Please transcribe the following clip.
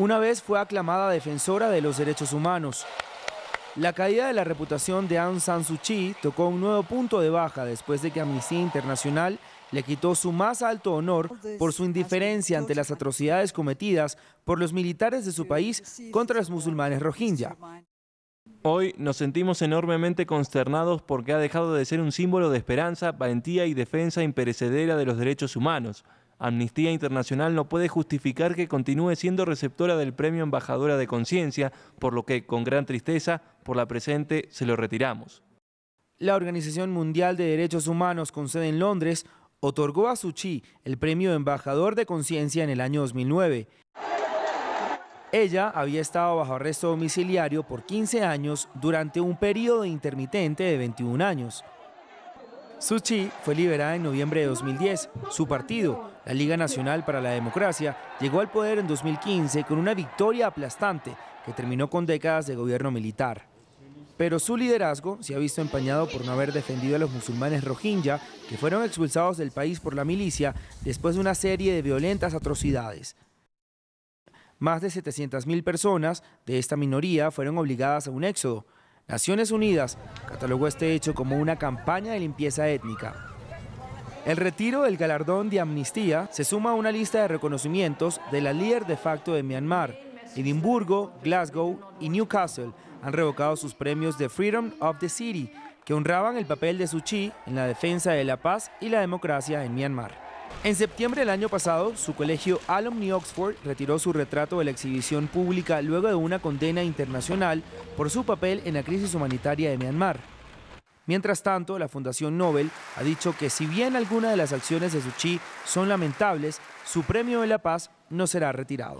Una vez fue aclamada defensora de los derechos humanos. La caída de la reputación de Aung San Suu Kyi tocó un nuevo punto de baja después de que Amnistía Internacional le quitó su más alto honor por su indiferencia ante las atrocidades cometidas por los militares de su país contra los musulmanes rohingya. Hoy nos sentimos enormemente consternados porque ha dejado de ser un símbolo de esperanza, valentía y defensa imperecedera de los derechos humanos. Amnistía Internacional no puede justificar que continúe siendo receptora del premio Embajadora de Conciencia, por lo que, con gran tristeza, por la presente se lo retiramos. La Organización Mundial de Derechos Humanos, con sede en Londres, otorgó a Suchi el premio Embajador de Conciencia en el año 2009. Ella había estado bajo arresto domiciliario por 15 años durante un periodo intermitente de 21 años. Suchi fue liberada en noviembre de 2010. Su partido, la Liga Nacional para la Democracia, llegó al poder en 2015 con una victoria aplastante que terminó con décadas de gobierno militar. Pero su liderazgo se ha visto empañado por no haber defendido a los musulmanes rohingya, que fueron expulsados del país por la milicia después de una serie de violentas atrocidades. Más de 700.000 personas de esta minoría fueron obligadas a un éxodo, Naciones Unidas catalogó este hecho como una campaña de limpieza étnica. El retiro del galardón de amnistía se suma a una lista de reconocimientos de la líder de facto de Myanmar. Edimburgo, Glasgow y Newcastle han revocado sus premios de Freedom of the City, que honraban el papel de Suchi en la defensa de la paz y la democracia en Myanmar. En septiembre del año pasado, su colegio Alumni Oxford retiró su retrato de la exhibición pública luego de una condena internacional por su papel en la crisis humanitaria de Myanmar. Mientras tanto, la Fundación Nobel ha dicho que si bien algunas de las acciones de Suchi son lamentables, su premio de la paz no será retirado.